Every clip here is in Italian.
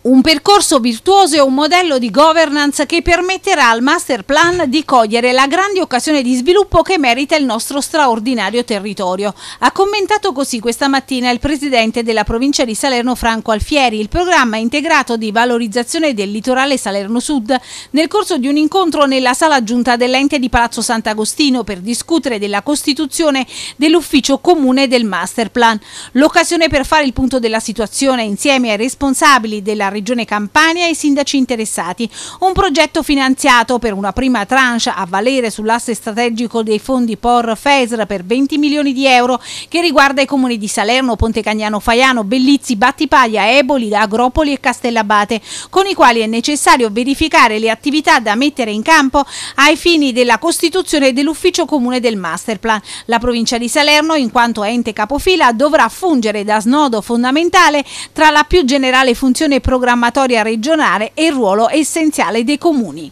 Un percorso virtuoso e un modello di governance che permetterà al master plan di cogliere la grande occasione di sviluppo che merita il nostro straordinario territorio. Ha commentato così questa mattina il presidente della provincia di Salerno Franco Alfieri, il programma integrato di valorizzazione del litorale Salerno Sud, nel corso di un incontro nella sala giunta dell'ente di Palazzo Sant'Agostino per discutere della costituzione dell'ufficio comune del master plan. L'occasione per fare il punto della situazione insieme ai responsabili della Regione Campania e i sindaci interessati. Un progetto finanziato per una prima tranche a valere sull'asse strategico dei fondi POR FESR per 20 milioni di euro che riguarda i comuni di Salerno, Pontecagnano, Faiano, Bellizzi, Battipaglia, Eboli, Agropoli e Castellabate, con i quali è necessario verificare le attività da mettere in campo ai fini della costituzione dell'ufficio comune del Masterplan. La provincia di Salerno, in quanto ente capofila, dovrà fungere da snodo fondamentale tra la più generale funzione programmatica programmatoria regionale e il ruolo essenziale dei comuni.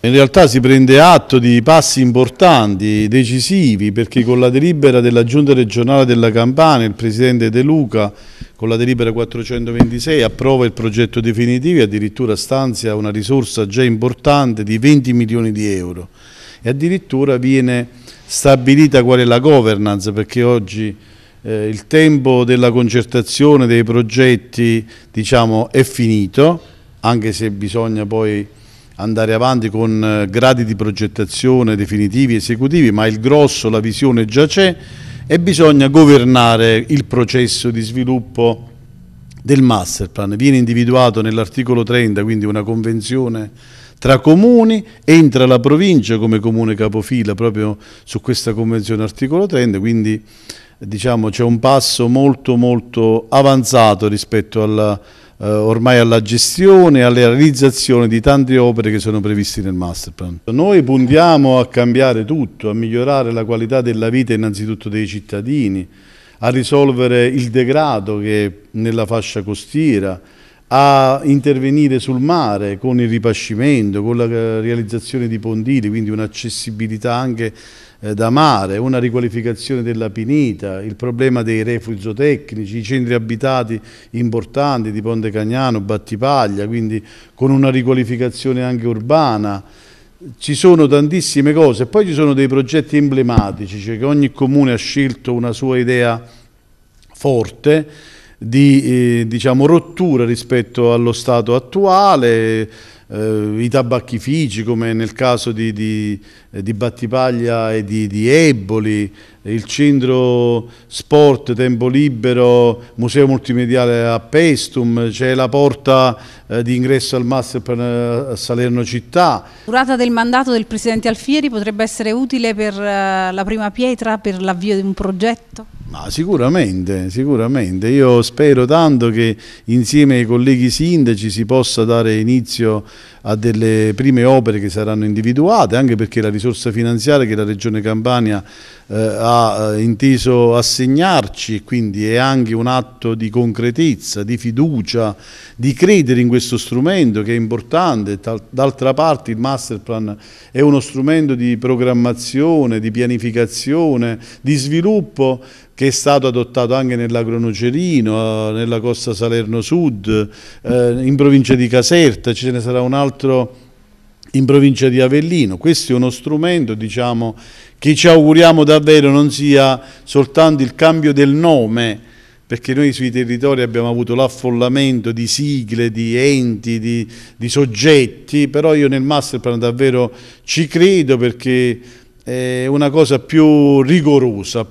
In realtà si prende atto di passi importanti, decisivi, perché con la delibera della Giunta regionale della Campania, il Presidente De Luca, con la delibera 426, approva il progetto definitivo e addirittura stanzia una risorsa già importante di 20 milioni di euro. E addirittura viene stabilita qual è la governance, perché oggi eh, il tempo della concertazione dei progetti diciamo, è finito, anche se bisogna poi andare avanti con eh, gradi di progettazione definitivi, esecutivi, ma il grosso, la visione già c'è e bisogna governare il processo di sviluppo del master plan. Viene individuato nell'articolo 30, quindi una convenzione tra comuni, entra la provincia come comune capofila proprio su questa convenzione articolo 30, quindi diciamo, c'è un passo molto, molto avanzato rispetto alla, eh, ormai alla gestione e alla realizzazione di tante opere che sono previste nel Masterplan. Noi puntiamo a cambiare tutto, a migliorare la qualità della vita innanzitutto dei cittadini, a risolvere il degrado che è nella fascia costiera, a intervenire sul mare con il ripascimento, con la eh, realizzazione di pontili, quindi un'accessibilità anche eh, da mare, una riqualificazione della pinita, il problema dei refugi zootecnici, i centri abitati importanti di Ponte Cagnano, Battipaglia, quindi con una riqualificazione anche urbana. Ci sono tantissime cose, poi ci sono dei progetti emblematici, cioè che ogni comune ha scelto una sua idea forte di eh, diciamo, rottura rispetto allo stato attuale, eh, i tabacchifici come nel caso di, di, eh, di Battipaglia e di, di, Eboli, il centro sport, tempo libero, museo multimediale a Pestum, c'è la porta eh, di ingresso al master per eh, Salerno città. La durata del mandato del Presidente Alfieri potrebbe essere utile per eh, la prima pietra, per l'avvio di un progetto? Ma sicuramente, sicuramente. Io spero tanto che insieme ai colleghi sindaci si possa dare inizio a delle prime opere che saranno individuate, anche perché la risorsa finanziaria che la Regione Campania eh, ha eh, inteso assegnarci, quindi è anche un atto di concretezza, di fiducia, di credere in questo strumento che è importante. D'altra parte il master plan è uno strumento di programmazione, di pianificazione, di sviluppo che è stato adottato anche nell'Agronocerino, nella costa Salerno Sud, eh, in provincia di Caserta, ce ne sarà un altro in provincia di Avellino. Questo è uno strumento diciamo, che ci auguriamo davvero non sia soltanto il cambio del nome, perché noi sui territori abbiamo avuto l'affollamento di sigle, di enti, di, di, soggetti, però io nel masterplan davvero ci credo perché è una cosa più rigorosa,